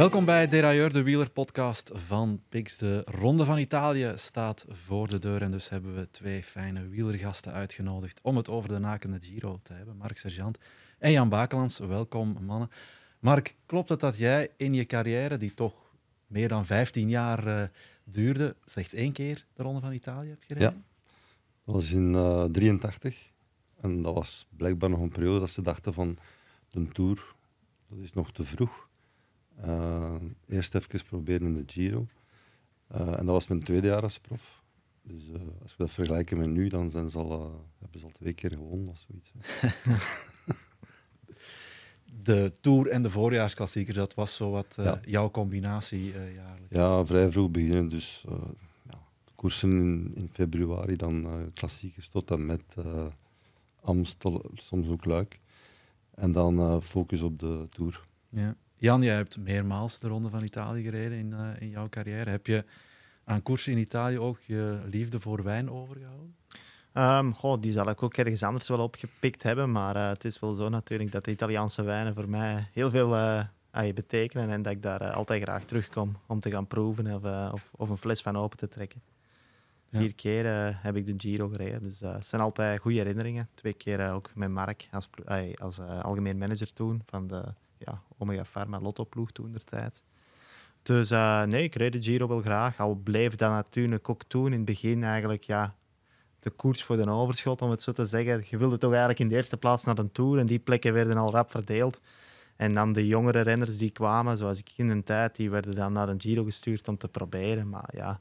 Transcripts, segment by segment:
Welkom bij Derailleur, de podcast van Pix. De Ronde van Italië staat voor de deur en dus hebben we twee fijne wielergasten uitgenodigd om het over de nakende Giro te hebben. Mark Sergeant en Jan Bakelands, welkom mannen. Mark, klopt het dat jij in je carrière, die toch meer dan 15 jaar eh, duurde, slechts één keer de Ronde van Italië hebt gereden? Ja, dat was in 1983. Eh, en dat was blijkbaar nog een periode dat ze dachten van de Tour, dat is nog te vroeg. Eh, eerst even proberen in de Giro. Eh, en dat was mijn tweede jaar als prof. Dus eh, als we dat vergelijken met nu, dan hebben ze al twee keer gewonnen of zoiets. de Tour en de voorjaarsklassiekers, dat was zo wat jouw combinatie jaarlijks? Ja, vrij vroeg beginnen. Dus ja, koersen in, in, februari, dan klassiekers tot en met Amstel, soms ook Luik. En dan focus op de Tour. Ja. Jan, jij hebt meermaals de Ronde van Italië gereden in, eh, in jouw carrière. Heb je aan koers in Italië ook je liefde voor wijn overgehouden? Um, die zal ik ook ergens anders wel opgepikt hebben. Maar eh, het is wel zo natuurlijk dat de Italiaanse wijnen voor mij heel veel uh, betekenen. En dat ik daar altijd graag terugkom om te gaan proeven of, of, een fles van open te trekken. Vier keer heb ik de Giro gereden. Dus dat zijn altijd goede herinneringen. Twee keer ook met Mark als, als algemeen manager toen van de ja, Omega Pharma Lotto-ploeg toen der tijd. Dus eh, nee, ik reed de Giro wel graag. Al bleef dat natuurlijk ook toen in het begin eigenlijk ja, de koers voor de overschot, om het zo te zeggen. Je wilde toch eigenlijk in de eerste plaats naar de Tour en die plekken werden al rap verdeeld. En dan de jongere renners die kwamen, zoals ik in een tijd, die werden dan naar een Giro gestuurd om te proberen. Maar ja,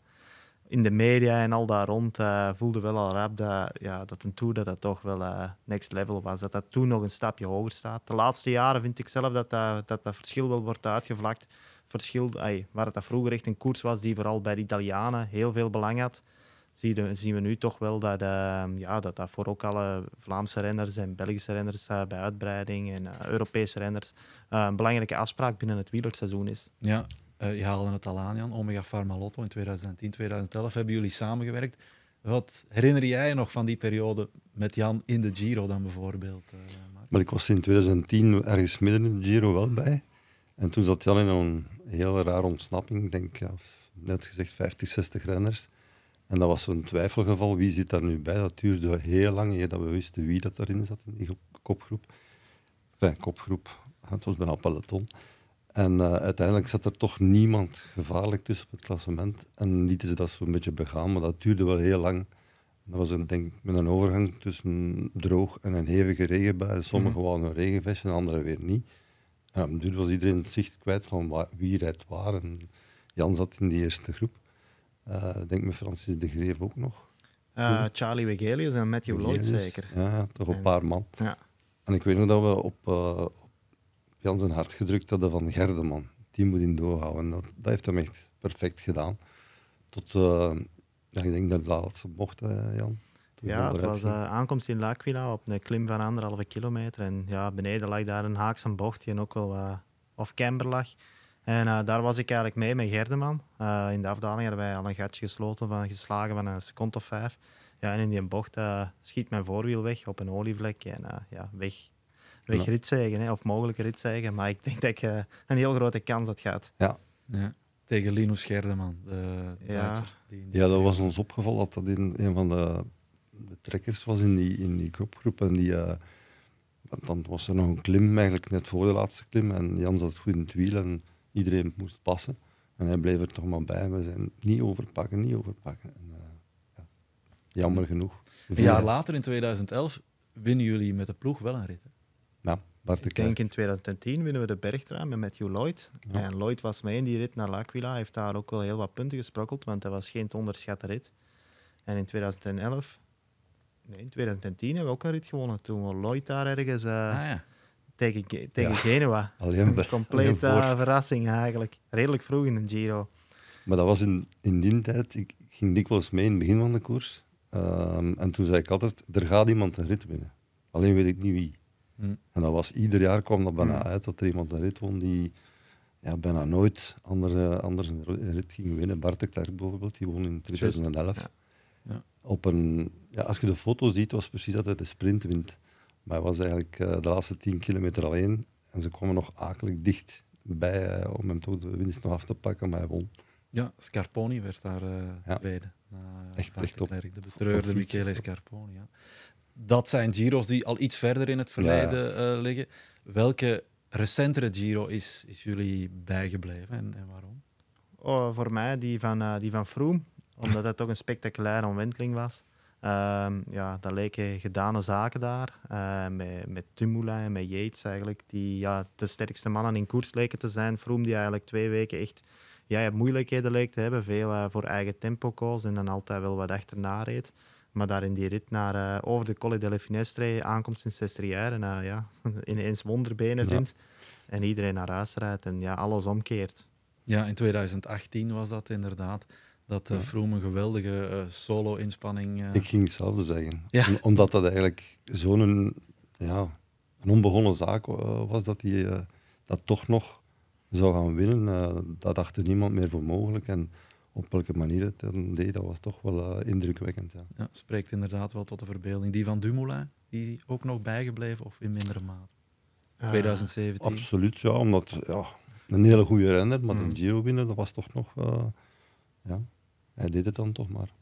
in de media en al daar rond eh, voelde wel al rap dat, ja, dat een tour dat dat toch wel eh, next level was. Dat dat toen nog een stapje hoger staat. De laatste jaren vind ik zelf dat dat, dat, dat verschil wel wordt uitgevlakt. Verschil, waar het dat vroeger echt een koers was die vooral bij de Italianen heel veel belang had, zien, zien we nu toch wel dat, ehm, ja, dat dat voor ook alle Vlaamse renners en Belgische renners eh, bij uitbreiding en Europese renners een belangrijke afspraak binnen het wielerseizoen is. Ja, uh, je haalde het al aan, Jan. Omega Pharma Lotto in 2010, 2011 hebben jullie samengewerkt. Wat herinner jij je nog van die periode met Jan in de Giro dan bijvoorbeeld? Eh, maar ik was in 2010 ergens midden in de Giro wel bij. En toen zat Jan in een hele rare ontsnapping. Ik denk, ja, net gezegd, 50, 60 renners. En dat was zo'n twijfelgeval. Wie zit daar nu bij? Dat duurde heel lang eer dat we wisten wie dat daarin zat in die kopgroep. Enfin, kopgroep. Het was bijna peloton. En eh, uiteindelijk zat er toch niemand gevaarlijk tussen op het klassement. En niet is dat zo'n beetje begaan, maar dat duurde wel heel lang. Dat was een, denk, met een overgang tussen droog en een hevige regenbui. Sommigen mhm. waren een regenvestje en anderen weer niet. En op duur was iedereen het zicht kwijt van wie rijdt waar. Jan zat in die eerste groep. Ik eh, denk met Francis de Greef ook nog. Eh, Charlie Wegelius en Matthew Lloyd zeker. Ja, toch een paar man. Ja. En ik weet nog dat we op, Jan zijn hart gedrukt hadden van Gerdeman. Die moet in Doha. En dat, dat heeft hem echt perfect gedaan. Tot, eh, ja, ik denk dat de laatste bocht, eh, Jan. Ja, het was eh, aankomst in L'Aquila op een klim van anderhalve kilometer. En ja, beneden lag daar een haakse bocht die ook wel of camber lag. En daar was ik eigenlijk mee met Gerdeman. in de afdaling hebben wij al een gatje gesloten van, geslagen van een seconde of vijf. Ja, en in die bocht schiet mijn voorwiel weg op een olievlek en ja, weg rit zeggen, of mogelijk rit zeggen. Maar ik denk dat je eh, een heel grote kans dat gaat. Ja. ja. Tegen Lino Scherdeman, de ja. ja, dat was ons opgevallen dat dat in een van de, trekkers was in die, in die groepgroep. En die, uh, dan was er nog een klim, eigenlijk net voor de laatste klim. En Jan zat goed in het wiel en iedereen moest passen. En hij bleef er toch maar bij. We zijn niet overpakken, niet overpakken. En, eh, ja. Jammer genoeg. Een jaar later, in 2011, winnen jullie met de ploeg wel een rit ik denk in 2010 winnen we de bergtraan met Matthew Lloyd. En Lloyd was mee in die rit naar L'Aquila. Hij heeft daar ook wel heel wat punten gesprokkeld, want dat was geen te onderschatte rit. En in 2011, nee, in 2010 hebben we ook een rit gewonnen. Toen we Lloyd daar ergens eh, ah, tegen, tegen Genua. Alleen Compleet uh, verrassing eigenlijk. Redelijk vroeg in de Giro. Maar dat was in, die tijd, ik ging dikwijls mee in het begin van de koers. Ehm, en toen zei ik altijd, er gaat iemand een rit winnen. Alleen weet ik niet wie. Mm. En dat was ieder jaar kwam dat bijna mm. uit dat er iemand een rit won die ja, bijna nooit eh, anders, anders een rit ging winnen. Bart de Klerk bijvoorbeeld, die won in 2011. Ja. Op een, ja, als je de foto ziet, was precies dat hij de sprint wint. Maar hij was eigenlijk eh, de laatste 10 kilometer alleen. En ze kwamen nog akelijk dicht bij eh, om hem toch de winst nog af te pakken, maar hij won. Ja, Scarponi werd daar uh, ja. tweede. echt, echt op, de betreurde Michele Scarponi. Ja dat zijn Giro's die al iets verder in het verleden eh, liggen. Welke recentere Giro is, is jullie bijgebleven en, en waarom? Oh, voor mij die van, uh, die van Froome, omdat het toch een spectaculaire omwenteling was. Ehm, ja, dat leken gedane zaken daar, eh, met, met Tumula en met Yates eigenlijk, die ja, de sterkste mannen in koers leken te zijn. Froome die eigenlijk twee weken echt ja, moeilijkheden leek te hebben, veel voor eigen tempo koos en dan altijd wel wat achterna reed. Maar daar in die rit naar, eh, over de Colle delle Finestre, aankomst in Sestriere, en eh, ja, ineens wonderbenen vindt. En iedereen naar huis rijdt en ja, alles omkeert. Ja, in 2018 was dat inderdaad. Dat uh, Vroom een geweldige solo-inspanning. Ik ging hetzelfde zeggen. Ja. omdat dat eigenlijk zo'n ja, een onbegonnen zaak was dat hij dat toch nog zou gaan winnen. dat dacht er niemand meer voor mogelijk. En op welke manier het dan deed, dat was toch wel eh, indrukwekkend. Ja. ja. spreekt inderdaad wel tot de verbeelding. Die van Dumoulin, die ook nog bijgebleven of in mindere mate? 2017? Ah, absoluut, ja. Omdat, ja, een hele goede renner, maar mm. een Giro winnen, dat was toch nog... Eh, ja, hij deed het dan toch maar.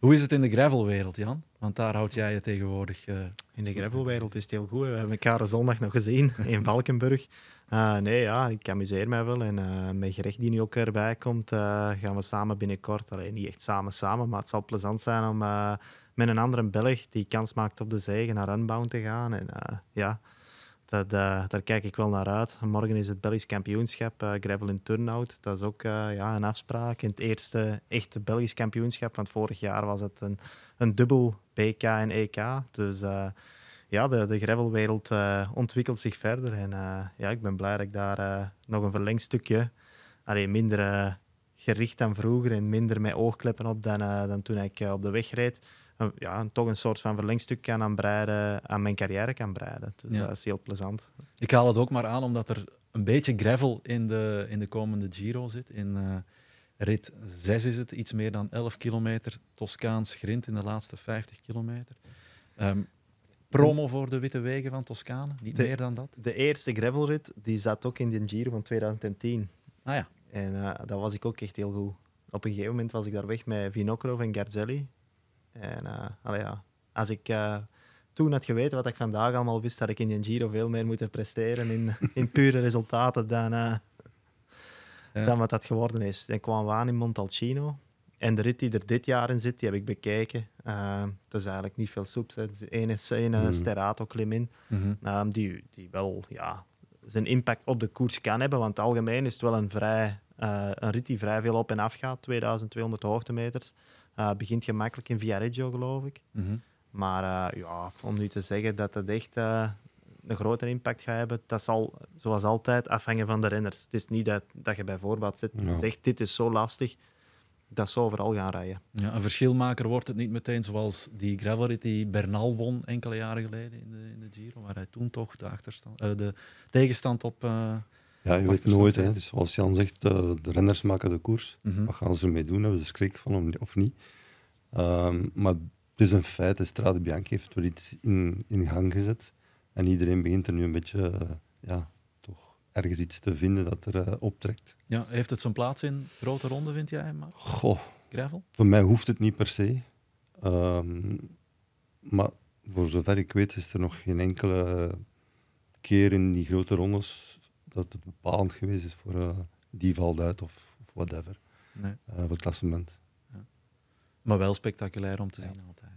Hoe is het in de gravelwereld, Jan? Want daar houd jij je tegenwoordig. Eh, in de gravelwereld is het heel goed. We hebben elkaar zondag nog gezien in Valkenburg. Eh, nee, ja, ik amuseer mij wel. En uh, met gerecht die nu ook erbij komt, gaan we samen binnenkort. Alleen niet echt samen samen, maar het zal plezant zijn om met een andere Belg die kans maakt op de zege naar Unbound te gaan. En ja, dat, eh, daar kijk ik wel naar uit. Morgen is het Belgisch kampioenschap, eh, Gravel in Turnout. Dat is ook eh, ja, een afspraak in het eerste echte Belgisch kampioenschap. Want vorig jaar was het een, een dubbel BK en EK. Dus ja, de, de gravelwereld ontwikkelt zich verder. En ja, ik ben blij dat ik daar nog een verlengstukje, alleen minder gericht dan vroeger en minder met oogkleppen op dan, dan toen ik op de weg reed ja, toch een soort van verlengstuk kan aanbreiden, aan mijn carrière kan breiden. Dus dat is heel plezant. Ik haal het ook maar aan omdat er een beetje gravel in de, in de komende Giro zit. In eh, rit 6 is het, iets meer dan 11 kilometer. Toscaans grind in de laatste 50 kilometer. Ehm, promo voor de Witte Wegen van Toscane, niet meer dan dat. De eerste gravelrit die zat ook in de Giro van 2010. Ah ja. En uh, eh, daar was ik ook echt heel goed. Op een gegeven moment was ik daar weg met Vinocro en Garzelli. En eh, als ik eh, toen had geweten wat ik vandaag allemaal wist, had ik in de Giro veel meer moeten presteren in, in pure resultaten dan, eh, dan wat dat geworden is. Ik kwam aan in Montalcino. En de rit die er dit jaar in zit, die heb ik bekeken. Uh, het is eigenlijk niet veel soeps. Het is een Sterrato mm. Sterato klim in, mhm. ehm, die, die wel ja, zijn impact op de koers kan hebben. Want algemeen is het wel een, vrij, een rit die vrij veel op en af gaat. 2200 hoogtemeters. Eh, begint gemakkelijk in Viareggio, geloof ik. Mhm. Maar eh, ja, om nu te zeggen dat het echt eh, een grotere impact gaat hebben, dat zal zoals altijd afhangen van de renners. Het is niet dat, dat je bij voorbaat zit en zegt dit is zo lastig, dat ze overal gaan rijden. Ja, een verschilmaker wordt het niet meteen zoals die gravelrit die Bernal won enkele jaren geleden in de, in de Giro, waar hij toen toch de, achterstand, de tegenstand op ja, je weet nooit. Hè. Dus zoals Jan zegt, eh, de renners maken de koers. Mhm. Wat gaan ze ermee doen? Hebben ze schrik van of niet? Ehm, maar het is een feit. De Strade heeft wel iets in, in gang gezet. En iedereen begint er nu een beetje eh, ja, toch ergens iets te vinden dat er eh, optrekt. Ja, heeft het zijn plaats in grote ronde, vind jij? Maar... Goh. Gravel? Voor mij hoeft het niet per se. Ehm, maar voor zover ik weet is er nog geen enkele keer in die grote rondes dat het bepalend geweest is voor eh, die valt uit of, of whatever. Nee. Eh, voor het klassement. Ja. Maar wel spectaculair om te zien altijd.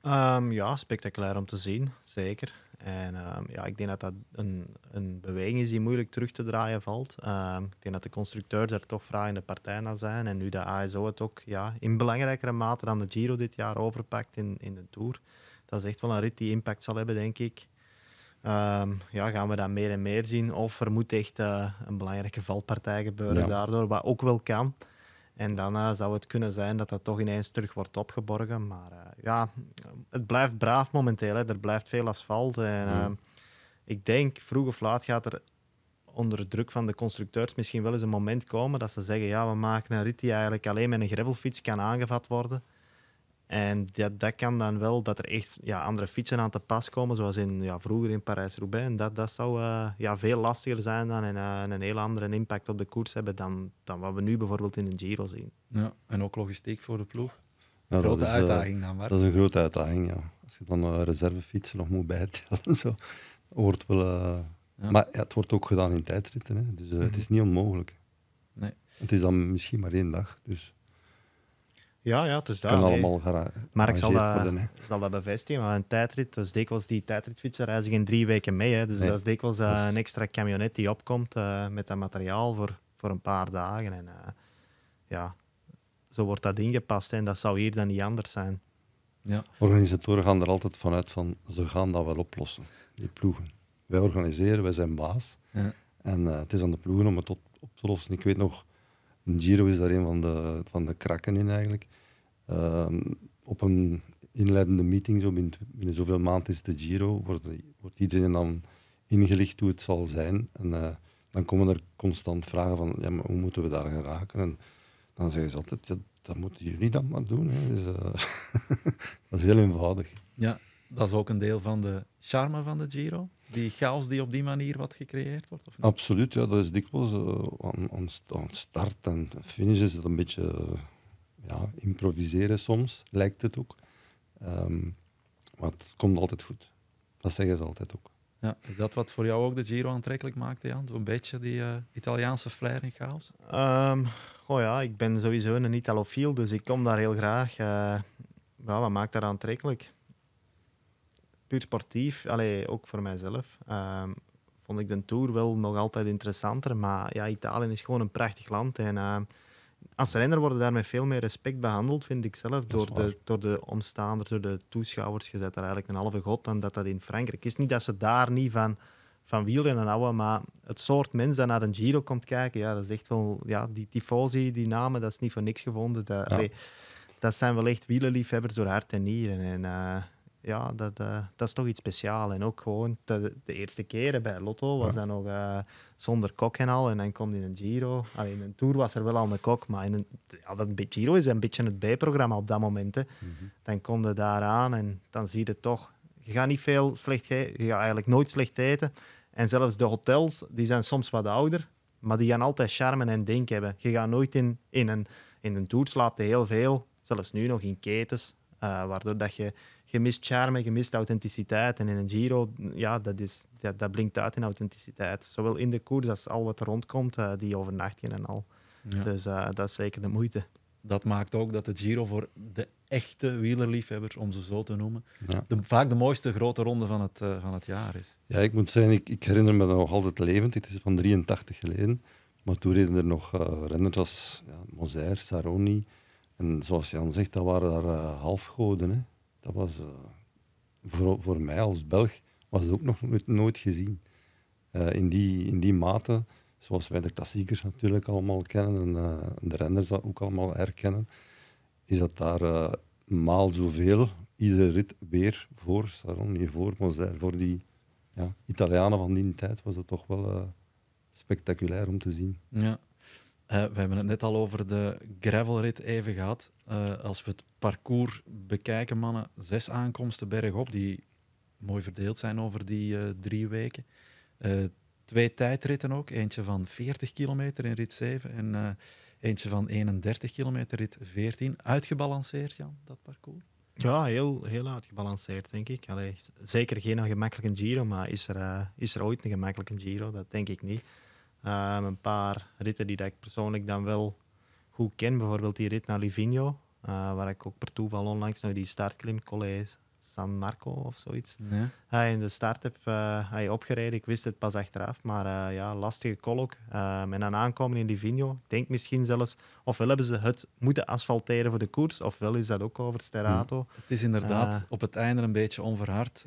Ehm, ja, spectaculair om te zien, zeker. En ehm, ja, ik denk dat dat een, een beweging is die moeilijk terug te draaien valt. Ehm, ik denk dat de constructeurs er toch de partij naar zijn. En nu de ASO het ook ja, in belangrijkere mate dan de Giro dit jaar overpakt in, in de Tour. Dat is echt wel een rit die impact zal hebben, denk ik. Ehm, ja, gaan we dat meer en meer zien. Of er moet echt eh, een belangrijke valpartij gebeuren daardoor, wat ook wel kan. En dan eh, zou het kunnen zijn dat dat toch ineens terug wordt opgeborgen. Maar eh, ja, het blijft braaf momenteel. Hè. Er blijft veel asfalt. En, ehm, Ik denk, vroeg of laat gaat er onder druk van de constructeurs misschien wel eens een moment komen dat ze zeggen ja, we maken een rit die eigenlijk alleen met een gravelfiets kan aangevat worden. En ja, dat kan dan wel dat er echt ja, andere fietsen aan te pas komen, zoals in, ja, vroeger in Parijs-Roubaix. En dat, dat zou eh, ja, veel lastiger zijn dan en eh, een heel andere impact op de koers hebben dan, dan wat we nu bijvoorbeeld in de Giro zien. Ja, en ook logistiek voor de ploeg. grote dat is, eh, uitdaging dan, maar. Dat is een grote uitdaging, ja. Als je dan reservefietsen nog moet bijtellen, zo, wordt wel... Ja. Maar ja, het wordt ook gedaan in tijdritten, hè. dus het mhm. is niet onmogelijk. Nee. Het is dan misschien maar één dag, dus... Ja, ja, het is dat. Kan allemaal Maar ik zal dat, zal dat bevestigen. maar een tijdrit, dus dikwijls die tijdritfietsen reizen geen drie weken mee. Hè. Dus dat is dikwijls eh, dus- een extra camionet die opkomt eh, met dat materiaal voor, voor een paar dagen. En eh, ja, zo wordt dat ingepast. Hè. En dat zou hier dan niet anders zijn. Ja. Organisatoren gaan er altijd vanuit van ze gaan dat wel oplossen, die ploegen. Wij organiseren, wij zijn baas. Ja. En het is aan de ploegen om het op te lossen. Ik weet nog een Giro is daar een van de, van de krakken in eigenlijk. Ehm, op een inleidende meeting, zo binnen, binnen zoveel maanden is de Giro, wordt, wordt iedereen dan ingelicht hoe het zal zijn. En eh, dan komen er constant vragen van, ja, maar hoe moeten we daar geraken En dan zeggen ze altijd, dat moeten jullie dan maar doen. Hè. Dus, eh, dat is heel eenvoudig. Ja, dat is ook een deel van de charme van de Giro die chaos die op die manier wat gecreëerd wordt? Of niet? Absoluut, ja, dat is dikwijls uh, aan, start en finish is het een beetje eh, ja, improviseren soms, lijkt het ook. Ehm, maar het komt altijd goed. Dat zeggen ze altijd ook. Ja, is dat wat voor jou ook de Giro aantrekkelijk maakt, Jan? Zo'n beetje die eh, Italiaanse flair in chaos? Um, oh ja, ik ben sowieso een Italofiel, dus ik kom daar heel graag. ja, wat maakt dat aantrekkelijk? sportief, ook voor mijzelf, ehm, vond ik de Tour wel nog altijd interessanter. Maar ja, Italië is gewoon een prachtig land. En uh, als renner worden daarmee veel meer respect behandeld, vind ik zelf, door de, door de omstaanders, door de toeschouwers. Je zet daar eigenlijk een halve god aan dat dat in Frankrijk is. Niet dat ze daar niet van, van en houden, maar het soort mens dat naar een Giro komt kijken, ja, dat is echt wel... Ja, die tifosi, die namen, dat is niet voor niks gevonden. Dat, dat zijn wel echt wielerliefhebbers door hart en nieren. En... Eh, ja, dat, eh, dat is toch iets speciaals. En ook gewoon de, eerste keren bij Lotto was ja. dan nog eh, zonder kok en al. En dan komt in een Giro. Alleen een Tour was er wel al een kok, maar in een, ja, Giro is een beetje het bijprogramma op dat moment. Mhm. Dan kom je daar aan en dan zie je toch... Je gaat niet veel slecht je gaat eigenlijk nooit slecht eten. En zelfs de hotels, die zijn soms wat ouder, maar die gaan altijd charme en denk hebben. Je gaat nooit in, in, een, in een Tour slaapte heel veel, zelfs nu nog in ketens, eh, waardoor dat je je mist charme, je mist authenticiteit. En in een Giro, ja, dat, is, dat, dat blinkt uit in authenticiteit. Zowel in de koers als al wat er rondkomt, uh, die overnachtingen en al. Dus eh, dat is zeker de moeite. Dat maakt ook dat het Giro voor de echte wielerliefhebbers, om ze zo te noemen, vaak de mooiste grote ronde van het, eh, van het jaar is. Ja, ik moet zeggen, ik, ik herinner me dat nog altijd levend. Het is van 83 geleden. Maar toen reden er nog renners als ja, Moser, Saroni. En zoals Jan zegt, dat waren daar halfgoden. Hè? dat was eh, voor, voor mij als Belg was het ook nog nooit, gezien. Eh, in, die, in die mate, zoals wij de klassiekers natuurlijk allemaal kennen en eh, de renders ook allemaal herkennen, is dat daar maal zoveel, iedere rit weer voor Saron, voor maar voor die ja, Italianen van die tijd was dat toch wel spectaculair om te zien. Ja we hebben het net al over de gravelrit even gehad. Eh, als we het parcours bekijken, mannen, zes aankomsten bergop, die mooi verdeeld zijn over die eh, drie weken. Eh, twee tijdritten ook, eentje van 40 kilometer in rit 7 en eentje van 31 kilometer, rit 14. Uitgebalanceerd, Jan, dat parcours? Ja, heel, heel uitgebalanceerd, denk ik. Allee, zeker geen gemakkelijke Giro, maar is er, is er ooit een gemakkelijke Giro? Dat denk ik niet. Ehm, een paar ritten die dat ik persoonlijk dan wel goed ken. Bijvoorbeeld die rit naar Livigno, eh, waar ik ook per toeval onlangs naar die startklim College San Marco of zoiets Ja. Eh, in de start heb uh, opgereden. Ik wist het pas achteraf, maar ja, lastige kolk. Ehm, en dan aankomen in Livigno. Ik denk misschien zelfs, ofwel hebben ze het moeten asfalteren voor de koers, ofwel is dat ook over Sterato. Hm. Het is inderdaad op het einde een beetje onverhard.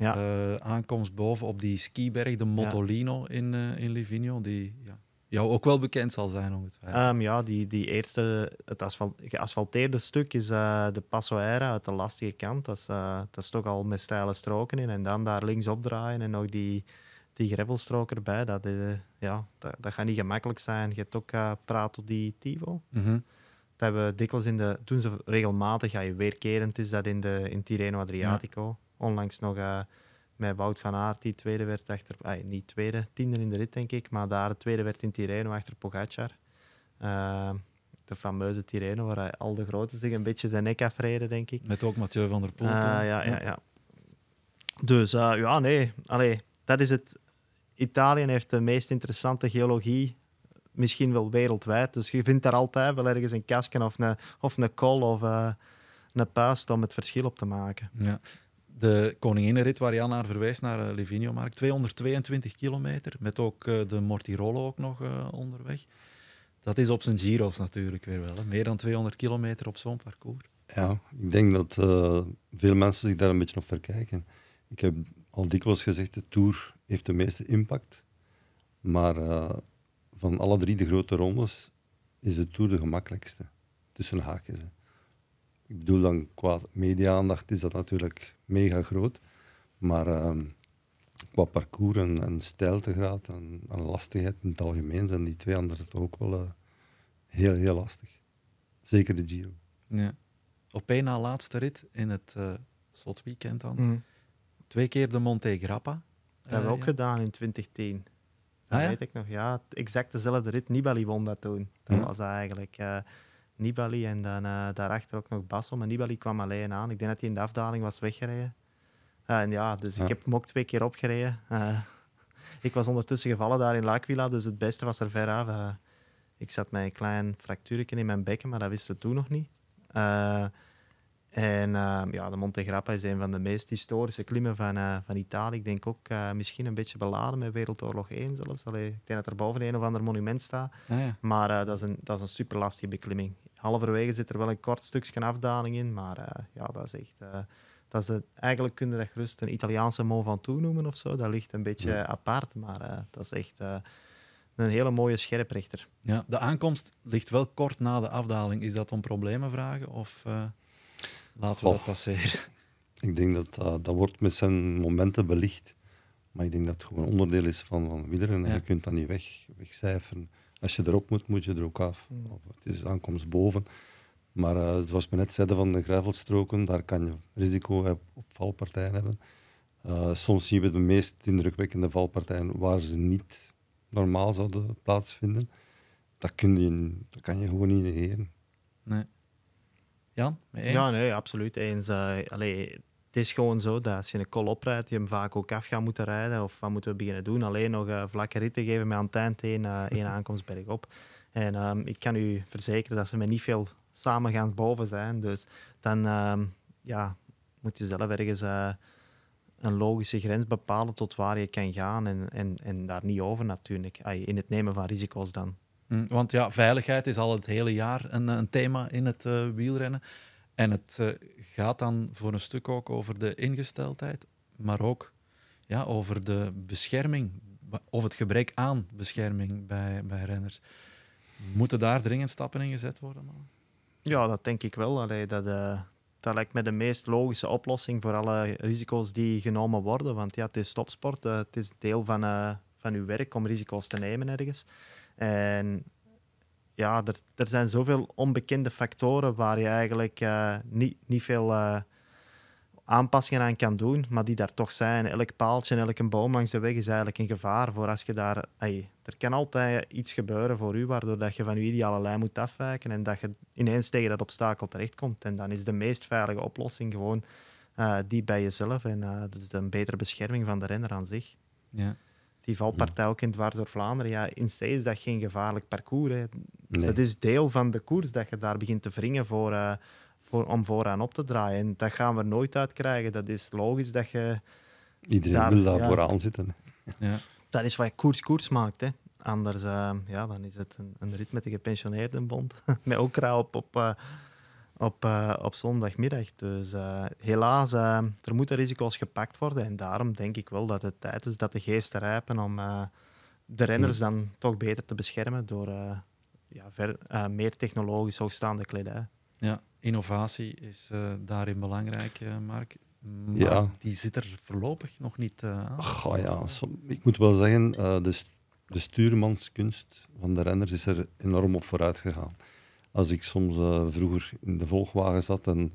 aankomst boven op die skiberg, de Mottolino in, in Livigno, die... Ja jou ook wel bekend zal zijn, ongetwijfeld. Um, ja, die, die eerste, het asfalt, geasfalteerde stuk is uh, de era uit de lastige kant. Dat is, eh, dat is toch al met steile stroken in. En dan daar links opdraaien en nog die, die gravelstrook erbij. Dat, eh, ja, dat, gaat niet gemakkelijk zijn. Je hebt ook Prato di Tivo. Mhm. Dat hebben dikwijls in de... Toen ze regelmatig, ga je weerkerend, is dat in, de, in Tirreno Adriatico. Onlangs nog met Wout van Aert, die tweede werd achter... niet tweede, tiende in de rit, denk ik. Maar daar tweede werd in Tirreno achter Pogacar. Uh, de fameuze Tirreno, waar hij al de grote zich een beetje zijn nek afreden, denk ik. Met ook Mathieu van der Poel. Uh, ja, ja, ja. Dus eh, ja, nee. Allee, dat is het. Italië heeft de meest interessante geologie, misschien wel wereldwijd. Dus je vindt daar altijd wel ergens een kasken of een, of een kool of eh, een puist om het verschil op te maken. Ja de koninginrit waar Jan naar verwijst, naar eh, Livigno-Markt, 222 kilometer, met ook eh, de Mortirolo ook nog eh, onderweg. Dat is op zijn Giro's natuurlijk weer wel. Meer dan 200 kilometer op zo'n parcours. Ja, ik denk dat veel mensen zich daar een beetje op verkijken. Ik heb al dikwijls gezegd, de Tour heeft de meeste impact. Maar van alle drie de grote rondes is de Tour de gemakkelijkste. Tussen haakjes. Ik bedoel dan, qua media-aandacht is dat natuurlijk mega groot. Maar ehm, qua parcours en, en stijltegraad en, en, lastigheid in het algemeen zijn die twee anderen toch ook wel eh, heel, heel lastig. Zeker de Giro. Ja. Op één na laatste rit in het slotweekend eh, dan. Mhm. Twee keer de Monte Grappa. Dat hebben we eh, ook gedaan in 2010. Dat ah, weet ik nog, ja. Exact dezelfde rit. Nibali won dat toen. Dat mhm. was eigenlijk... Nibali en dan eh, daarachter ook nog Basso. Maar Nibali kwam alleen aan. Ik denk dat hij in de afdaling was weggereden. Eh, en ja, dus ik heb hem ook twee keer opgereden. Eh, ik was ondertussen gevallen daar in L'Aquila, dus het beste was er veraf. ik zat met een klein fractuurje in mijn bekken, maar dat wisten we toen nog niet. en ja, de Monte Grappa is een van de meest historische klimmen van, van Italië. Ik denk ook misschien een beetje beladen met Wereldoorlog 1 zelfs. Allee, ik denk dat er boven een of ander monument staat. Maar dat, is een, dat is een super lastige beklimming halverwege zit er wel een kort stukje afdaling in, maar eh, ja, dat is echt... Eh, dat is eigenlijk kun je dat gerust een Italiaanse van Ventoux noemen of zo. Dat ligt een beetje apart, maar eh, dat is echt een hele mooie scherprechter. Ja, de aankomst ligt wel kort na de afdaling. Is dat om problemen vragen of laten we oh. dat passeren? Ik denk dat dat wordt met zijn momenten belicht. Maar ik denk dat het gewoon onderdeel is van, van en Je kunt dat niet weg, wegcijferen. Als je erop moet, moet je er ook af. Hmm. het is aankomst boven. Maar uh, zoals we net zeiden van de gravelstroken, daar kan je risico op valpartijen hebben. Eh, soms zien we de meest indrukwekkende valpartijen waar ze niet normaal zouden plaatsvinden. Dat, kun je, dat kan je gewoon niet negeren. Nee. Jan, Ja, nee, absoluut eens. Uh, het is gewoon zo dat als je een col oprijdt, je hem vaak ook af gaat moeten rijden. Of wat moeten we beginnen doen? Alleen nog uh, vlakke ritten geven met aan eh, één, uh, één aankomstberg op. En ehm, ik kan u verzekeren dat ze met niet veel samen gaan boven zijn. Dus dan ehm, ja, moet je zelf ergens eh, een logische grens bepalen tot waar je kan gaan. En, en, en daar niet over natuurlijk. in het nemen van risico's dan. Mm, want ja, veiligheid is al het hele jaar een, een thema in het wielrennen. En het eh, gaat dan voor een stuk ook over de ingesteldheid, maar ook ja, over de bescherming of het gebrek aan bescherming bij, bij renners. Moeten daar dringend stappen in gezet worden? Ja, dat denk ik wel. Allee, dat, eh, dat lijkt me de meest logische oplossing voor alle risico's die genomen worden. Want ja, het is topsport, eh, het is deel van, van uw werk om risico's te nemen ergens. En ja, er, er zijn zoveel onbekende factoren waar je eigenlijk eh, niet, niet veel eh, aanpassingen aan kan doen, maar die daar toch zijn. Elk paaltje en elke boom langs de weg is eigenlijk een gevaar voor als je daar... er kan altijd iets gebeuren voor u, waardoor dat je van je ideale lijn moet afwijken en dat je ineens tegen dat obstakel terechtkomt. En dan is de meest veilige oplossing gewoon eh, die bij jezelf. En dat is een betere bescherming van de renner aan zich. Ja die valpartij ook in Dwars door Vlaanderen. Ja, in C is dat geen gevaarlijk parcours. Hè. Dat is deel van de koers dat je daar begint te wringen voor, eh, voor, om vooraan op te draaien. En dat gaan we nooit uitkrijgen. Dat is logisch dat je. Iedereen wil daar vooraan zitten. Ja. Dat is wat koers koers maakt. Hè. Anders eh, ja, dan is het een, een rit met de gepensioneerdenbond. met ook op, op eh, op, eh, op zondagmiddag. Dus eh, helaas, uh, er moeten risico's gepakt worden. En daarom denk ik wel dat het tijd is dat de geesten rijpen om de renners mm. dan toch beter te beschermen door ja, ver, meer technologisch hoogstaande kledij. Ja, innovatie is daarin belangrijk, Mark. Maar ja. die zit er voorlopig nog niet aan. Ach, ja, ik moet wel zeggen, de, de stuurmanskunst van de renners is er enorm op vooruit gegaan als ik soms eh, vroeger in de volgwagen zat en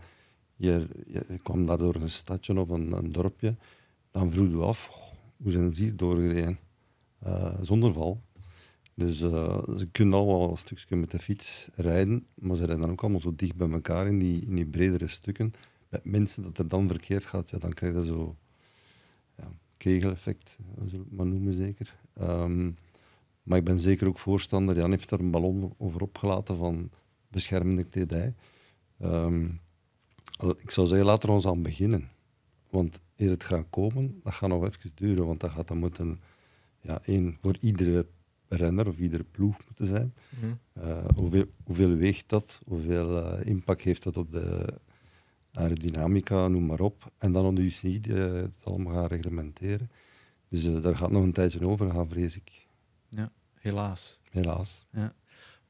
je, je kwam daar door een stadje of een, een dorpje, dan vroeg je af, hoe zijn ze hier doorgereden? Eh, zonder val. Dus eh, ze kunnen al wel een stukje met de fiets rijden, maar ze rijden dan ook allemaal zo dicht bij elkaar in die, in die bredere stukken. Met mensen dat er dan verkeerd gaat, ja, dan krijg je zo ja, kegeleffect, dat zullen we het maar noemen zeker. Ehm, maar ik ben zeker ook voorstander, Jan heeft er een ballon over opgelaten van beschermende kledij. Um, ik zou zeggen, laten we ons aan beginnen. Want eer het gaat komen, dat gaat nog even duren. Want dat gaat dan moeten, ja, één, voor iedere renner of iedere ploeg moeten zijn. Mhm. Eh, hoeveel, hoeveel weegt dat? Hoeveel eh, impact heeft dat op de aerodynamica, noem maar op. En dan op de UCI die eh, het allemaal gaan reglementeren. Dus daar gaat nog een tijdje over gaan, vrees ik. Ja, helaas. Helaas. Ja.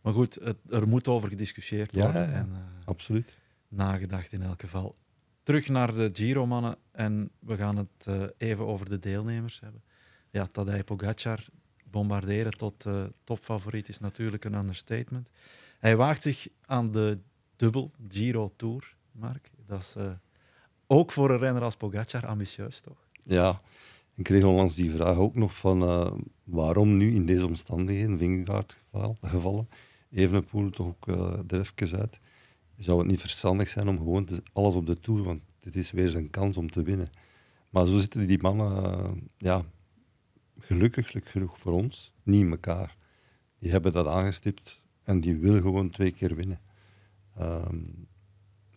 Maar goed, het, er moet over gediscussieerd worden. en, eh, absoluut. Nagedacht in elk geval. Terug naar de Giro-mannen en we gaan het eh, even over de deelnemers hebben. Ja, Tadej Pogacar bombarderen tot eh, topfavoriet is natuurlijk een understatement. Hij waagt zich aan de dubbel Giro Tour, Mark. Dat is ook voor een renner als Pogacar ambitieus, toch? Ja, ik kreeg onlangs die vraag ook nog van waarom nu in deze omstandigheden Vingegaard gevallen. Evenepoel toch ook uh, er even uit. Zou het niet verstandig zijn om gewoon alles op de toer, want dit is weer zijn kans om te winnen. Maar zo zitten die mannen, eh, ja, gelukkig genoeg voor ons, niet in elkaar. Die hebben dat aangestipt en die wil gewoon twee keer winnen. Ehm,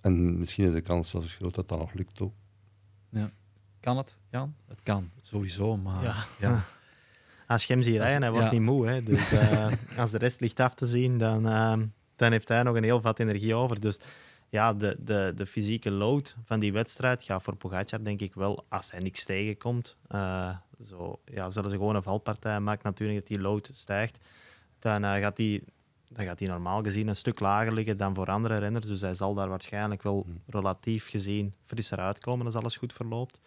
en misschien is de kans zelfs groot dat dat nog lukt ook. Ja. Kan het, Jan? Het kan, sowieso, maar... ja. als je hem ziet rijden, hij wordt niet moe. Hè? Dus eh, als de rest ligt af te zien, dan, eh, dan heeft hij nog een heel vat energie over. Dus ja, de, de, de fysieke load van die wedstrijd gaat voor Pogacar denk ik wel, als hij niks tegenkomt, uh, zo, ja, zelfs gewoon een valpartij maakt natuurlijk dat die load stijgt, dan gaat die dan gaat hij normaal gezien een stuk lager liggen dan voor andere renners. Dus hij zal daar waarschijnlijk wel hmm. relatief gezien frisser uitkomen als alles goed verloopt.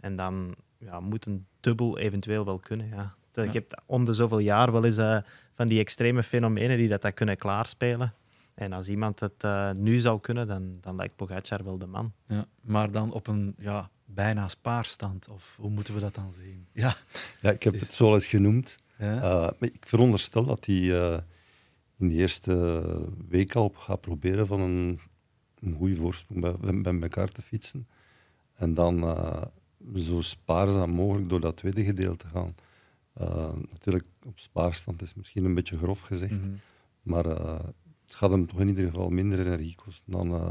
En dan ja, moet een dubbel eventueel wel kunnen. Ja. Je hebt om de zoveel jaar wel eens eh, van die extreme fenomenen die dat, dat kunnen klaarspelen. En als iemand het eh, nu zou kunnen, dan, dan lijkt Pogacar wel de man. Ja, maar dan op een ja, bijna spaarstand, of hoe moeten we dat dan zien? Ja, ja ik heb het zo eens genoemd. Eh, ik veronderstel dat hij in de eerste week al gaat proberen van een, goede voorsprong bij, bij, elkaar te fietsen. En dan zo spaarzaam mogelijk door dat tweede gedeelte gaan. Ehm, natuurlijk, op spaarstand is misschien een beetje grof gezegd, mhm. maar eh, het gaat hem toch in ieder geval minder energie kosten dan eh,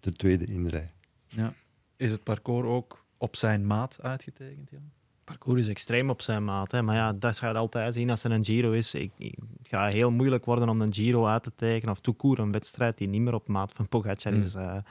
de tweede inrij. Ja. Is het parcours ook op zijn maat uitgetekend? Jan? parcours is extreem op zijn maat. Hè. Maar ja, dat gaat altijd zien als er een Giro is. Ik, het gaat heel moeilijk worden om een Giro uit te tekenen. Of toekoer, een wedstrijd die niet meer op maat van Pogacar is. Mhm. Eh.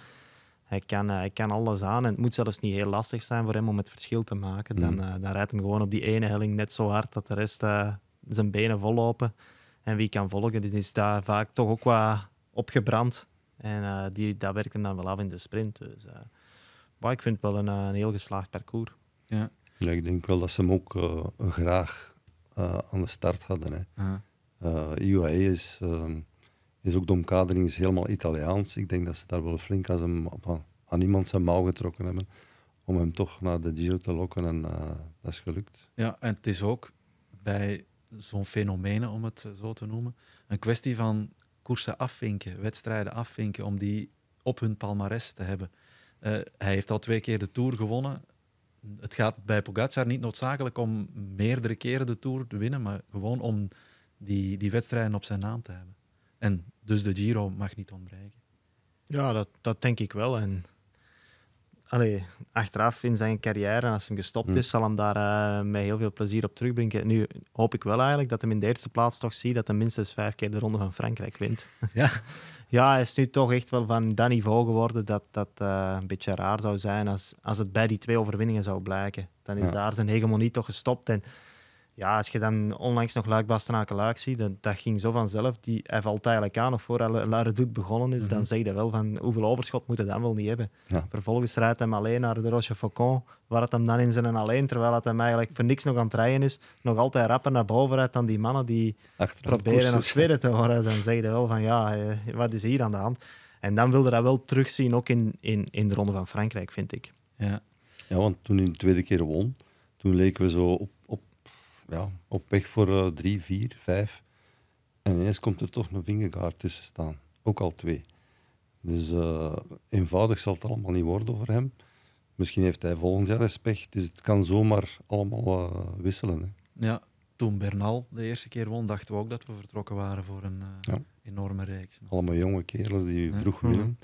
Hij kan, eh, hij kan alles aan en het moet zelfs niet heel lastig zijn voor hem om het verschil te maken. Dan, mhm. eh, dan rijdt hem gewoon op die ene helling net zo hard dat de rest eh, zijn benen vollopen. En wie kan volgen, is daar vaak toch ook wat opgebrand. En uh, die, dat werkt hem dan wel af in de sprint. Dus maar ik vind het wel een, heel geslaagd parcours. Ja. ja. ik denk wel dat ze hem ook graag aan de start hadden. Hè. -huh. UAE is... Ehm, is ook de omkadering is helemaal Italiaans. Ik denk dat ze daar wel flink als hem aan iemand zijn mouw getrokken hebben om hem toch naar de Giro te lokken en eh, dat is gelukt. Ja, en het is ook bij zo'n fenomenen, om het eh, zo te noemen, een kwestie van koersen afvinken, wedstrijden afvinken, om die op hun palmares te hebben. Eh, hij heeft al twee keer de Tour gewonnen. Het gaat bij Pogacar niet noodzakelijk om meerdere keren de Tour te winnen, maar gewoon om die, die wedstrijden op zijn naam te hebben. En dus de Giro mag niet ontbreken. Ja, dat, dat denk ik wel. En allee, achteraf in zijn carrière, en als hij gestopt is, zal hem daar eh, met heel veel plezier op terugbrengen. Nu hoop ik wel eigenlijk dat hem in de eerste plaats toch zie dat hij minstens vijf keer de Ronde van Frankrijk wint. Ja, ja hij is nu toch echt wel van dat niveau geworden dat dat eh, een beetje raar zou zijn als, als het bij die twee overwinningen zou blijken. Dan is daar zijn hegemonie toch gestopt. En ja, als je dan onlangs nog Luik Bastenaken Luik ziet, dat, dat ging zo vanzelf. Die, hij valt eigenlijk aan, of voor Lare Doet begonnen is, dan mhm. zeg je dat wel van hoeveel overschot moet hij dan wel niet hebben. Vervolgens rijdt hem alleen naar de Rochefoucauld, waar het hem dan in zijn alleen, terwijl het hem eigenlijk voor niks nog aan het rijden is, nog altijd rapper naar boven uit dan die mannen die Achteraan proberen nog tweede te worden. Dan zeg je wel van ja, eh, wat is hier aan de hand? En dan wilde dat wel terugzien, ook in, in, in de Ronde van Frankrijk, vind ik. Ja. ja, want toen hij de tweede keer won, toen leken we zo op ja, op weg voor eh, drie, vier, vijf. En ineens komt er toch een vingergaard tussen staan. Ook al twee. Dus eh, eenvoudig zal het allemaal niet worden voor hem. Misschien heeft hij volgend jaar respect Dus het kan zomaar allemaal eh, wisselen. Hè. Ja, toen Bernal de eerste keer won, dachten we ook dat we vertrokken waren voor een enorme reeks. Allemaal jonge kerels die vroeg mhm. winnen.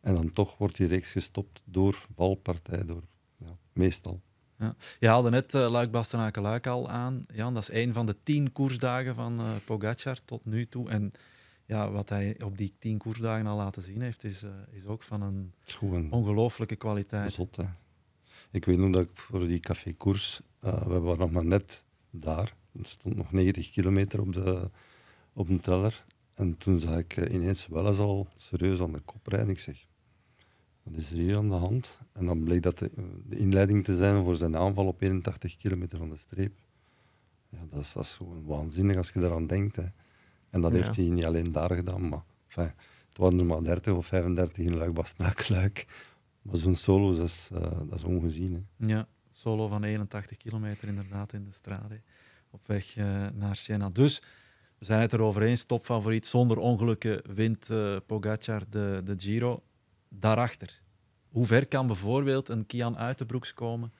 En dan toch wordt die reeks gestopt door valpartij, door, ja, meestal. Ja. Je haalde net uh, Luik Bastenaken Luik al aan. Jan, dat is een van de tien koersdagen van uh, Pogacar tot nu toe. En ja, wat hij op die tien koersdagen al laten zien heeft, is, eh, is ook van een ongelooflijke kwaliteit. Zot, hè? Ik weet nog dat ik voor die cafékoers, uh, we waren nog maar net daar. Er stond nog 90 kilometer op de, op een teller. En toen zag ik ineens wel eens al serieus aan de kop rijden. Ik zeg, wat is er hier aan de hand? En dan bleek dat de, inleiding te zijn voor zijn aanval op 81 kilometer van de streep. Ja, dat is, dat is gewoon waanzinnig als je eraan denkt. Hè. En dat heeft hij niet alleen daar gedaan, maar het waren er maar 30 of 35 in Luik na Kluik. Maar zo'n solo, dat is, eh, dat is ongezien. Hè. Ja, solo van 81 kilometer inderdaad in de strade op weg eh, naar Siena. Dus we zijn het erover eens, topfavoriet. Zonder ongelukken wint uh, Pogacar de, de Giro daarachter? Hoe ver kan bijvoorbeeld een Kian Uitenbroeks komen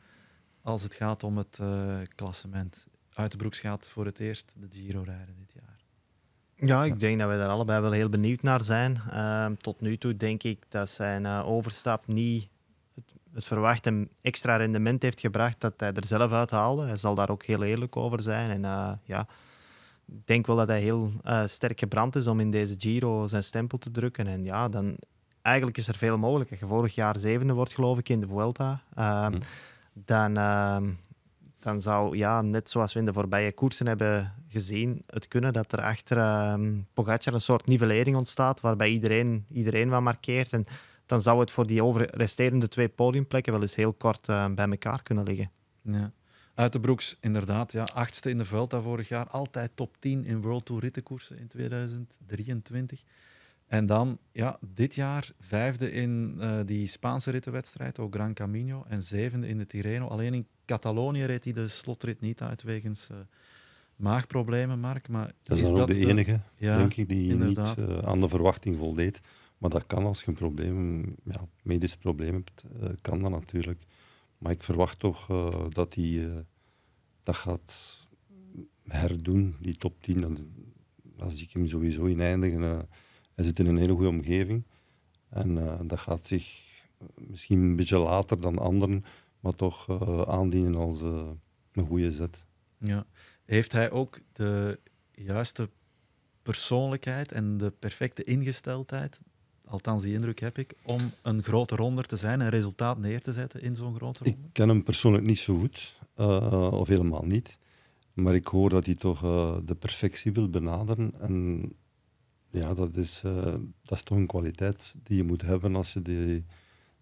als het gaat om het uh, klassement? Uitenbroeks gaat voor het eerst de Giro rijden dit jaar. Ja, ik denk dat wij daar allebei wel heel benieuwd naar zijn. Ehm, tot nu toe denk ik dat zijn eh, overstap niet het, verwachte extra rendement heeft gebracht dat hij er zelf uit haalde. Hij zal daar ook heel eerlijk over zijn. En eh, ja, ik denk wel dat hij heel sterk gebrand is om in deze Giro zijn stempel te drukken. En ja, dan eigenlijk is er veel mogelijk. Als je vorig jaar zevende wordt, geloof ik, in de Vuelta, ehm, mhm. dan, ehm, dan zou, ja, net zoals we in de voorbije koersen hebben gezien, het kunnen dat er achter uh, Pogacar een soort nivellering ontstaat, waarbij iedereen, iedereen wat markeert. En dan zou het voor die over resterende twee podiumplekken wel eens heel kort eh, bij elkaar kunnen liggen. Ja. Uit de broeks, inderdaad. Ja. Achtste in de Vuelta vorig jaar. Altijd top 10 in World Tour rittenkoersen in 2023. En dan, ja, dit jaar vijfde in eh, die Spaanse rittenwedstrijd, ook Gran Camino, en zevende in de Tireno. Alleen in Catalonië reed hij de slotrit niet uit wegens eh, maagproblemen, Mark. Maar dat is, dan dat de enige, denk ik, die niet eh, aan de verwachting voldeed. Maar dat kan als je een probleem, ja, medisch probleem hebt, kan dat natuurlijk. Maar ik verwacht toch dat hij dat gaat herdoen, die top 10. Dan, als ik hem sowieso in eindigen hij zit in een hele goede omgeving. En eh, dat gaat zich misschien een beetje later dan anderen, maar toch eh, aandienen als eh, een goede zet. Ja. Heeft hij ook de juiste persoonlijkheid en de perfecte ingesteldheid, althans die indruk heb ik, om een grote ronde te zijn en resultaat neer te zetten in zo'n grote ronde? Ik ken hem persoonlijk niet zo goed, of helemaal niet. Maar ik hoor dat hij toch de perfectie wil benaderen. En ja, dat is, eh, dat is toch een kwaliteit die je moet hebben als je die,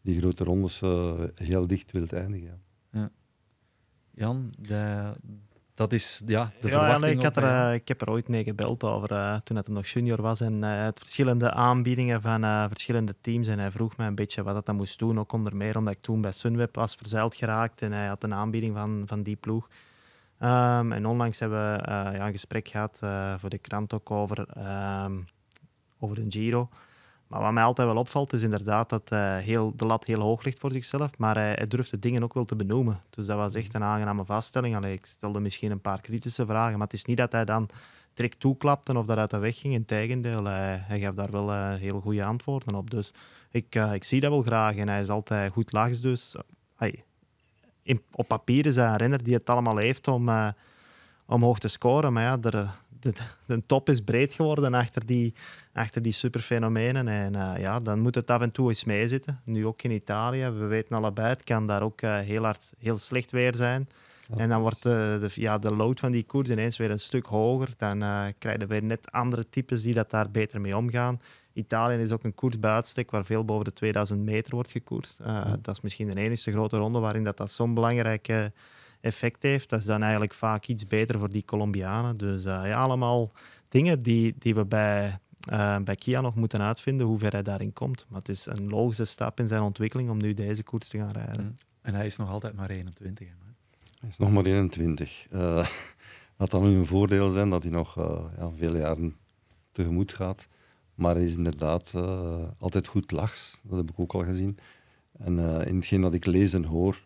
die grote rondes eh, heel dicht wilt eindigen. Ja. Jan, dat is ja, de ja, nee, ik, had er, eh, ik heb er ooit mee gebeld over toen het nog junior was en het verschillende aanbiedingen van verschillende teams. En hij vroeg me een beetje wat dat dan moest doen, ook onder meer omdat ik toen bij Sunweb was verzeild geraakt en hij had een aanbieding van, van die ploeg. Ehm, en onlangs hebben we ja, een gesprek gehad voor de krant ook over... Ehm, over een Giro. Maar wat mij altijd wel opvalt, is inderdaad dat uh, heel, de lat heel hoog ligt voor zichzelf. Maar hij, hij, durft de dingen ook wel te benoemen. Dus dat was echt een aangename vaststelling. Allee, ik stelde misschien een paar kritische vragen. Maar het is niet dat hij dan direct toeklapte of dat uit de weg ging. Integendeel, hij, hij gaf daar wel eh, heel goede antwoorden op. Dus ik, eh, ik zie dat wel graag. En hij is altijd goed lachs. Dus in, op papier is hij een renner die het allemaal heeft om, om hoog te scoren. Maar ja, er, de, de, top is breed geworden achter die, achter die superfenomenen. En eh, ja, dan moet het af en toe eens meezitten. Nu ook in Italië. We weten allebei, het kan daar ook eh, heel, hard, heel slecht weer zijn. en dan wordt eh, de, ja, de load van die koers ineens weer een stuk hoger. Dan krijgen we weer net andere types die dat daar beter mee omgaan. Italië is ook een koers buitenstek waar veel boven de 2000 meter wordt gekoerst. Dat is misschien de enige grote ronde waarin dat, dat zo'n belangrijke effect heeft, dat is dan eigenlijk vaak iets beter voor die Colombianen. Dus eh, ja, allemaal dingen die, die we bij, eh, bij Kia nog moeten uitvinden, hoe ver hij daarin komt. Maar het is een logische stap in zijn ontwikkeling om nu deze koers te gaan rijden. Mm. En hij is nog altijd maar 21. Hè? Hij is nog maar 21. Eh, dat dan nu een voordeel zijn dat hij nog uh, ja, veel jaren tegemoet gaat. Maar hij is inderdaad altijd goed lachs. Dat heb ik ook al gezien. En in hetgeen dat ik lees en hoor,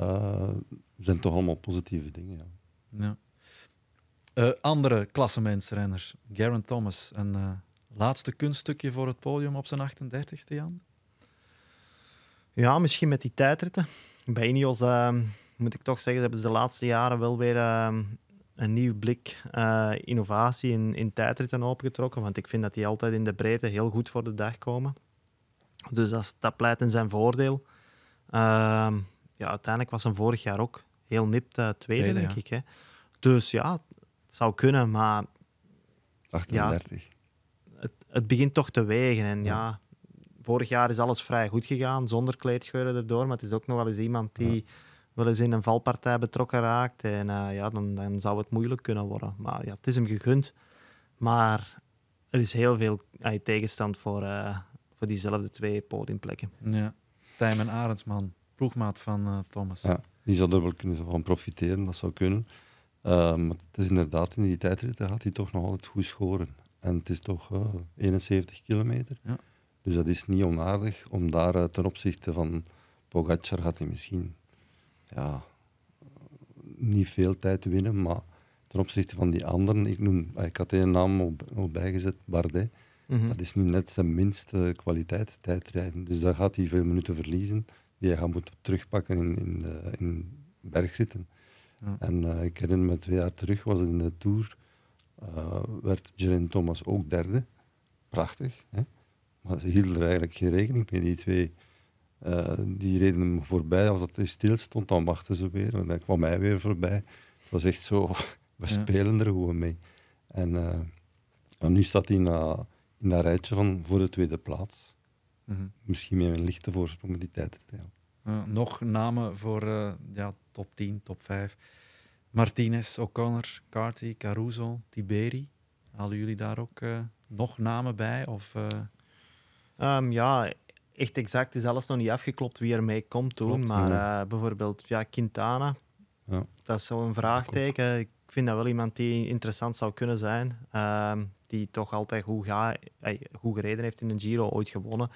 uh, zijn toch allemaal positieve dingen. Ja. ja. Uh, andere klassementsrenners, Garen Thomas, een eh, laatste kunststukje voor het podium op zijn 38 e Jan? Ja, misschien met die tijdritten. Bij Ineos ehm, moet ik toch zeggen, ze hebben de laatste jaren wel weer ehm, een nieuw blik uh, innovatie in, in tijdritten opgetrokken. Want ik vind dat die altijd in de breedte heel goed voor de dag komen. Dus dat, dat pleit in zijn voordeel. Uh, ja, uiteindelijk was hem vorig jaar ook heel nipt tweede, denk ik. Hè. Dus ja, het zou kunnen, maar... 38. het, het begint toch te wegen. En ja. vorig jaar is alles vrij goed gegaan, zonder kleedscheuren erdoor. Maar het is ook nog wel eens iemand die wel eens in een valpartij betrokken raakt. En eh, ja, dan, dan zou het moeilijk kunnen worden. Maar ja, het is hem gegund. Maar er is heel veel eh, tegenstand voor, eh, voor diezelfde twee podiumplekken. Ja. Tijm en Arendsman ploegmaat van eh, Thomas. Ja, die zou dubbel kunnen van profiteren, dat zou kunnen. Ehm, maar het is inderdaad, in die tijdrit had hij toch nog altijd goed scoren. En het is toch 71 eh, kilometer. Ja. Dus dat is niet onaardig om daar ten opzichte van Pogacar had hij misschien ja, niet veel tijd winnen, maar ten opzichte van die anderen, ik, noem, ik had één naam op op bijgezet, Bardet, mhm. dat is nu net zijn minste kwaliteit, tijdrijden. Dus daar gaat hij veel minuten verliezen die je gaat moeten terugpakken in, in, de, in bergritten. En eh, ik herinner me twee jaar terug, was het in de Tour, uh, werd Geraint Thomas ook derde. Prachtig. Hè? Maar ze hielden er eigenlijk geen rekening mee. Die twee eh, die reden hem voorbij. Als dat hij stil stond, dan wachten ze weer. En dan kwam hij weer voorbij. Het was echt zo, we spelen er gewoon mee. En, nu staat hij in dat, in dat rijtje van voor de tweede plaats. Mhm. Misschien met een lichte voorsprong met die tijd Ja. Eh, nog namen voor eh, ja, top 10, top 5. Martinez, O'Connor, Carty, Caruso, Tiberi. Halen jullie daar ook eh, nog namen bij? Of, ehm, ja, echt exact is alles nog niet afgeklopt wie ermee komt toen. maar bijvoorbeeld ja, Quintana, ja. dat is een vraagteken. Ik vind dat wel iemand die interessant zou kunnen zijn. Ehm, die toch altijd goed, ga, goed gereden heeft in een Giro, ooit gewonnen.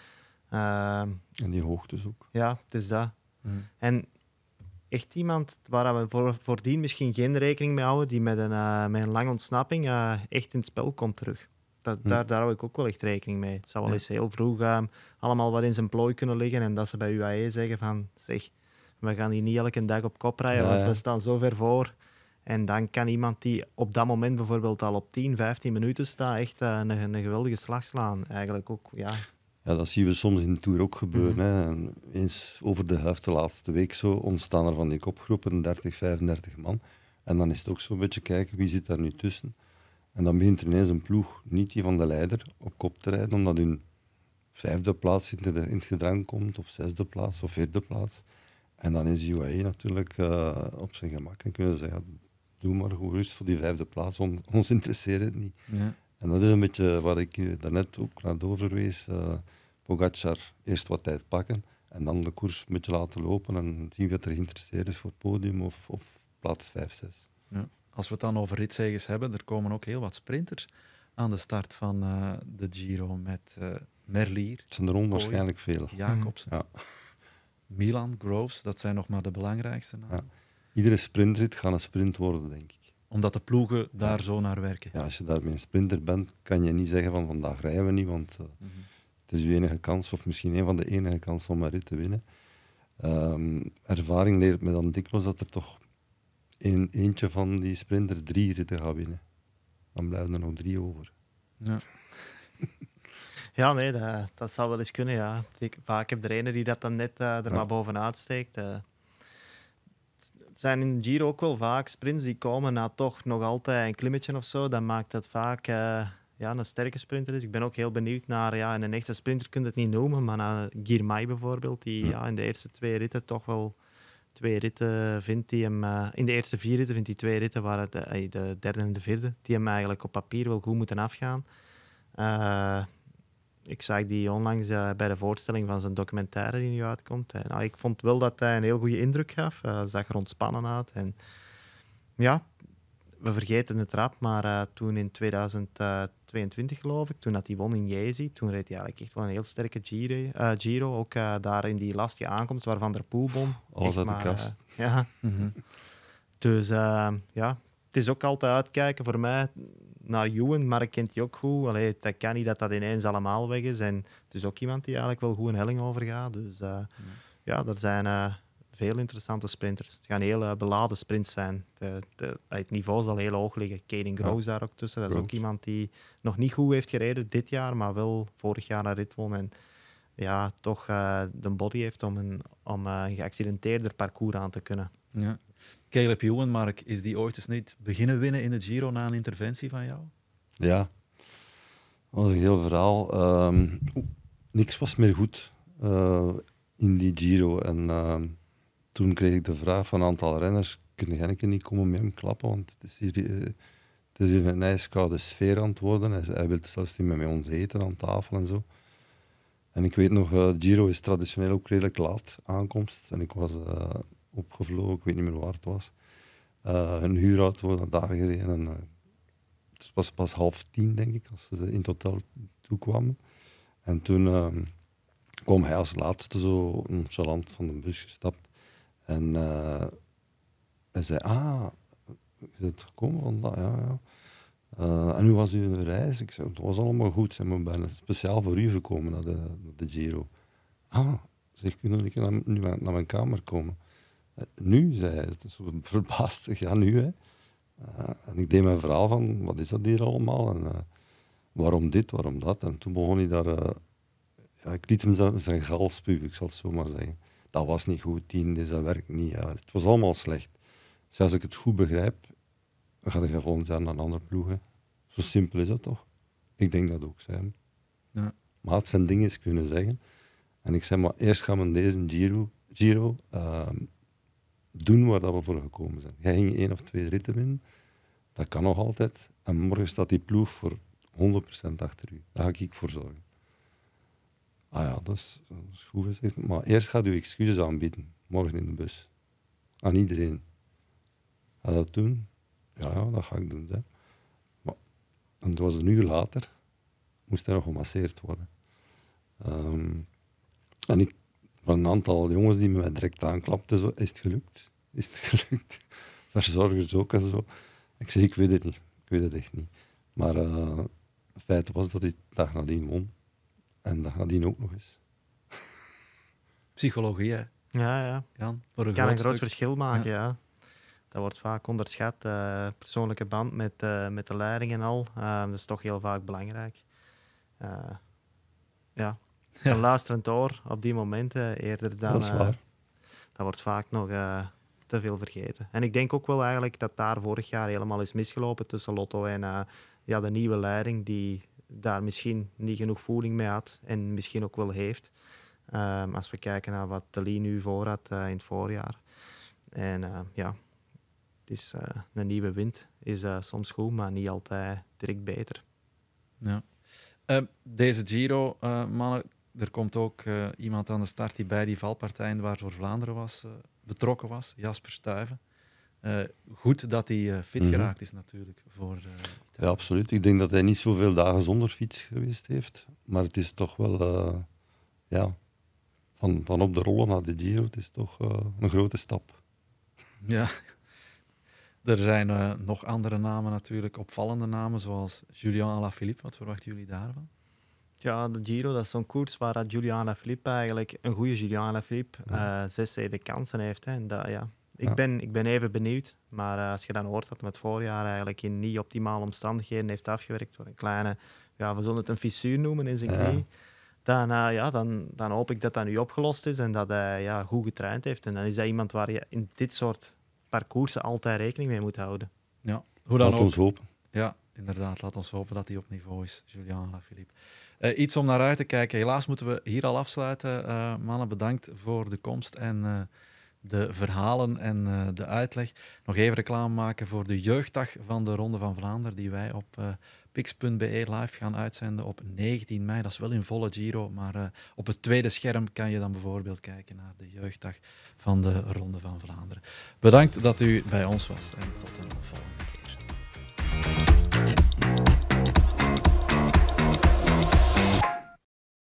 Ehm, en die hoogtes ook. Ja, het is dat. En echt iemand waar we voor, voordien misschien geen rekening mee houden, die met een, eh, met een lange ontsnapping eh, echt in het spel komt terug. Dat, hm. daar, daar hou ik ook wel echt rekening mee. Het zou wel eens heel vroeg uh, allemaal wat in zijn plooi kunnen liggen en dat ze bij UAE zeggen van zeg, we gaan hier niet elke dag op kop rijden, want we staan zo ver voor. En dan kan iemand die op dat moment bijvoorbeeld al op 10, 15 minuten staat, echt eh, een, een geweldige slag slaan. Eigenlijk ook, ja. Ja, dat zien we soms in de Tour ook gebeuren. Mhm. hè. eens over de helft de laatste week zo ontstaan er van die kopgroepen 30, 35 man. En dan is het ook zo'n beetje kijken wie zit daar nu tussen. En dan begint er ineens een ploeg, niet die van de leider, op kop te rijden, omdat hun vijfde plaats in, het gedrang komt, of zesde plaats, of vierde plaats. En dan is UAE natuurlijk eh, op zijn gemak en kunnen ze zeggen, doe maar gerust voor die vijfde plaats, ons interesseert het niet. Ja. En dat is een beetje waar ik eh, daarnet ook naar doorverwees. Uh, eh, Pogacar eerst wat tijd pakken en dan de koers een beetje laten lopen en zien wie er geïnteresseerd is voor het podium of, of plaats 5, 6. Ja. Als we het dan over ritsegers hebben, er komen ook heel wat sprinters aan de start van eh, de Giro met Merlier. Het zijn er onwaarschijnlijk veel. Jacobsen. Ja. Milan, Groves, dat zijn nog maar de belangrijkste namen. Ja. Iedere sprintrit gaat een sprint worden, denk ik omdat de ploegen daar zo naar werken. Ja, als je daarmee een sprinter bent, kan je niet zeggen van vandaag rijden we niet, want eh, mhm. het is je enige kans, of misschien een van de enige kansen om een rit te winnen. Ehm, ervaring leert me dan dikwijls dat er toch in eentje van die sprinter drie ritten gaat winnen. Dan blijven er nog drie over. Ja. Ja, nee, dat, dat zou wel eens kunnen. Ja. Ik, vaak heb de ene die dat dan net eh, er maar bovenuit steekt. Eh zijn in Giro ook wel vaak sprints die komen na toch nog altijd een klimmetje of zo. Dat maakt dat vaak eh, ja, een sterke sprinter is. Ik ben ook heel benieuwd naar, ja, in een echte sprinter kun je het niet noemen, maar naar Girmay bijvoorbeeld, die ja. in de eerste twee ritten toch wel twee ritten vindt die hem, eh, in de eerste vier ritten vindt hij twee ritten, waar het, eh, de, derde en de vierde, die hem eigenlijk op papier wel goed moeten afgaan ik zag die onlangs eh, bij de voorstelling van zijn documentaire die nu uitkomt. Ah, ik vond wel dat hij een heel goede indruk gaf. Hij zag er ontspannen uit. En, ja, we vergeten het rap, maar eh, toen in 2022 eh, geloof ik, toen had hij won in Jezi, toen reed hij eigenlijk echt wel een heel sterke Giro. Giro ook daar in die lastige aankomst waarvan Van der Poel Alles de kast. ja. Mhm. Dus ja, het is ook altijd uitkijken voor mij naar Ewan, maar ik kent die ook goed. Allee, dat kan niet dat dat ineens allemaal weg is. En het is ook iemand die eigenlijk wel goed een helling overgaat. Dus eh, ja. er zijn eh, veel interessante sprinters. Het gaan hele beladen sprints zijn. De, de, het niveau zal heel hoog liggen. Kaden Groves daar ook tussen. Dat is ook iemand die nog niet goed heeft gereden dit jaar, maar wel vorig jaar naar rit En ja, toch eh, de body heeft om een, om, een geaccidenteerder parcours aan te kunnen. Ja, Caleb Ewan, Mark, is die ooit eens niet beginnen winnen in de Giro na een interventie van jou? Ja, dat was een heel verhaal. Ehm, niks was meer goed eh, in die Giro. En ehm, toen kreeg ik de vraag van een aantal renners, kunnen jij niet komen met hem klappen, want het is hier, eh, het is een ijskoude sfeer aan het worden. Hij, hij wil zelfs niet met ons eten aan tafel en zo. En ik weet nog, eh, Giro is traditioneel ook redelijk laat aankomst. En ik was opgevlogen, ik weet niet meer waar het was. Uh, een huurauto naar daar gereden. En, eh, het was pas half tien, denk ik, als ze in totaal hotel toekwamen. En toen ehm, kwam hij als laatste zo nonchalant van de bus gestapt. En eh, hij zei, ah, je bent gekomen vandaag, ja, ja. en hoe was uw reis? Ik zei, het was allemaal goed. Ze zijn speciaal voor u gekomen naar de, naar de Giro. Ah, zeg, kunnen jullie naar, mijn kamer komen? nu zei het zo verbaasd, ja nu hè. Eh, en ik deed mijn verhaal van, wat is dat hier allemaal en eh, waarom dit, waarom dat. En toen begon hij daar, eh, ja, ik liet hem zijn, zijn spuwen, ik zal het zo maar zeggen. Dat was niet goed, tien, dit, dat werkt niet. Ja, het was allemaal slecht. zoals dus als ik het goed begrijp, dan ga ik volgend naar een andere ploeg. Zo simpel is dat toch? Ik denk dat ook zijn. Ja. Maar had zijn ding eens kunnen zeggen. En ik zei, maar eerst gaan we deze Giro, Giro ehm, doen waar dat we voor gekomen zijn. Jij ging één of twee ritten in, dat kan nog altijd. En morgen staat die ploeg voor 100% achter u. Daar ga ik voor zorgen. Ah ja, dat is, goed gezegd. Maar eerst gaat u excuses aanbieden, morgen in de bus. Aan iedereen. Ga dat doen? Ja, dat ga ik doen. Hè. Maar, het was een uur later, moest er nog gemasseerd worden. Ehm, en ik van een aantal jongens die me direct aanklapten, zo, is het gelukt? Is het gelukt? Verzorgers ook en zo. Ik zeg, ik weet het niet. Ik weet het echt niet. Maar eh, het feit was dat ik dag nadien won. En dag nadien ook nog eens. Psychologie, hè? Ja, ja. Jan, kan een groot verschil maken, ja. Dat wordt vaak onderschat. Eh, persoonlijke band met, eh, met de leiding en al. dat is toch heel vaak belangrijk. ja, een luisterend oor op die momenten eerder dan. Dat, is eh, waar. dat wordt vaak nog eh, te veel vergeten. En ik denk ook wel eigenlijk dat daar vorig jaar helemaal is misgelopen tussen Lotto en eh, ja, de nieuwe leiding, die daar misschien niet genoeg voeling mee had en misschien ook wel heeft. Ehm, als we kijken naar wat Tali nu voor had in het voorjaar. En ja, het is, een nieuwe wind is soms goed, maar niet altijd direct beter. Ja. Ehm, deze Giro, mannen, er komt ook eh, iemand aan de start die bij die valpartijen waar voor Vlaanderen was, eh, betrokken was, Jasper Stuiven. Eh, goed dat hij fit mhm. geraakt is natuurlijk. Voor, ja, absoluut. Ik denk dat hij niet zoveel dagen zonder fiets geweest heeft. Maar het is toch wel ja, van, van op de rollen naar de Giro, het is toch een grote stap. Ja, er zijn nog andere namen natuurlijk, opvallende namen, zoals Julien Alaphilippe. Wat verwachten jullie daarvan? Ja, de Giro, dat is zo'n koers waar Juliana Filip eigenlijk, een goede Juliana Filip, ja. Eh, zes, zeven kansen heeft. Hè. En dat, ja. Ik, ben, ik ben even benieuwd, maar eh, als je dan hoort dat met voorjaar eigenlijk in niet optimale omstandigheden heeft afgewerkt voor een kleine, ja, we zullen het een fissuur noemen in zijn knie. Dan, eh, ja, dan, dan hoop ik dat dat nu opgelost is en dat hij ja, goed getraind heeft. En dan is dat iemand waar je in dit soort parcoursen altijd rekening mee moet houden. Ja, hoe dan ook. hopen. Ja, inderdaad. Laat ons hopen dat hij op niveau is, Julian Filip. Eh, iets om naar uit te kijken. Helaas moeten we hier al afsluiten. Uh, mannen, bedankt voor de komst en eh, de verhalen en de uitleg. Nog even reclame maken voor de jeugddag van de Ronde van Vlaanderen, die wij op pix.be live gaan uitzenden op 19 mei. Dat is wel in volle Giro, maar op het tweede scherm kan je dan bijvoorbeeld kijken naar de jeugddag van de Ronde van Vlaanderen. Bedankt dat u bij ons was en tot een volgende keer.